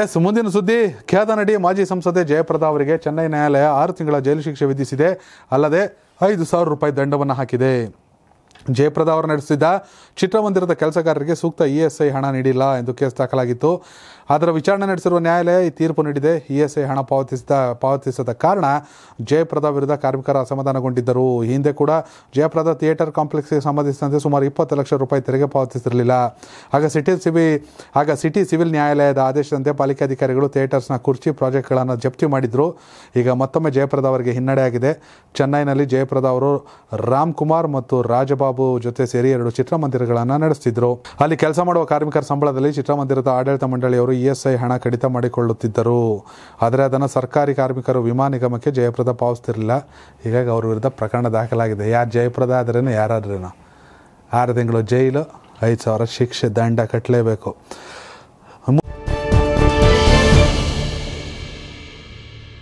S ಮುಂದಿನ ಸುದ್ದಿ ಖ್ಯಾತ ಮಾಜಿ ಸಂಸದೆ ಜಯಪ್ರದಾ ಅವರಿಗೆ ಚೆನ್ನೈ ನ್ಯಾಯಾಲಯ ಆರು ತಿಂಗಳ ಜೈಲು ಶಿಕ್ಷೆ ವಿಧಿಸಿದೆ ಅಲ್ಲದೆ ಐದು ಸಾವಿರ ರೂಪಾಯಿ ದಂಡವನ್ನು ಹಾಕಿದೆ ಜಯಪ್ರದಾ ಅವರು ನಡೆಸಿದ್ದ ಚಿತ್ರಮಂದಿರದ ಕೆಲಸಗಾರರಿಗೆ ಸೂಕ್ತ ಇ ಎಸ್ ಐ ಹಣ ನೀಡಿಲ್ಲ ಎಂದು ಕೇಸ್ ದಾಖಲಾಗಿತ್ತು ಅದರ ವಿಚಾರಣೆ ನಡೆಸಿರುವ ನ್ಯಾಯಾಲಯ ಈ ತೀರ್ಪು ನೀಡಿದೆ ಇ ಎಸ್ ಐ ಹಣ ಪಾವತಿಸಿದ ಪಾವತಿಸದ ಕಾರಣ ಜಯಪ್ರದ ವಿರುದ್ಧ ಕಾರ್ಮಿಕರು ಅಸಮಾಧಾನಗೊಂಡಿದ್ದರು ಹಿಂದೆ ಕೂಡ ಜಯಪ್ರದ ಥಿಯೇಟರ್ ಕಾಂಪ್ಲೆಕ್ಸ್ಗೆ ಸಂಬಂಧಿಸಿದಂತೆ ಸುಮಾರು ಇಪ್ಪತ್ತು ಲಕ್ಷ ರೂಪಾಯಿ ತೆರಿಗೆ ಪಾವತಿಸಿರಲಿಲ್ಲ ಆಗ ಸಿಟಿ ಸಿವಿ ಆಗ ಸಿಟಿ ಸಿವಿಲ್ ನ್ಯಾಯಾಲಯದ ಆದೇಶದಂತೆ ಪಾಲಿಕೆ ಅಧಿಕಾರಿಗಳು ಥಿಯೇಟರ್ಸ್ನ ಕುರ್ಚಿ ಪ್ರಾಜೆಕ್ಟ್ಗಳನ್ನು ಜಪ್ತಿ ಮಾಡಿದರು ಈಗ ಮತ್ತೊಮ್ಮೆ ಜಯಪ್ರದ ಅವರಿಗೆ ಹಿನ್ನಡೆಯಾಗಿದೆ ಚೆನ್ನೈನಲ್ಲಿ ಜಯಪ್ರದ ಅವರು ರಾಮ್ಕುಮಾರ್ ಮತ್ತು ರಾಜಬಾ ಬಾಬು ಜೊತೆ ಸೇರಿ ಎರಡು ಚಿತ್ರಮಂದಿರಗಳನ್ನು ನಡೆಸ್ತಿದ್ರು ಅಲ್ಲಿ ಕೆಲಸ ಮಾಡುವ ಕಾರ್ಮಿಕರ ಸಂಬಳದಲ್ಲಿ ಚಿತ್ರಮಂದಿರದ ಆಡಳಿತ ಮಂಡಳಿಯವರು ಇ ಹಣ ಕಡಿತ ಮಾಡಿಕೊಳ್ಳುತ್ತಿದ್ದರು ಆದರೆ ಅದನ್ನು ಸರ್ಕಾರಿ ಕಾರ್ಮಿಕರು ವಿಮಾ ನಿಗಮಕ್ಕೆ ಜಯಪ್ರದ ಪಾವಿಸ್ತಿರಲಿಲ್ಲ ಹೀಗಾಗಿ ಅವರ ವಿರುದ್ಧ ಪ್ರಕರಣ ದಾಖಲಾಗಿದೆ ಯಾರು ಜಯಪ್ರದ ಆದ್ರೇನು ಯಾರಾದ್ರೇನು ಆರು ತಿಂಗಳು ಜೈಲು ಐದು ಸಾವಿರ ಶಿಕ್ಷೆ ದಂಡ ಕಟ್ಟಲೇಬೇಕು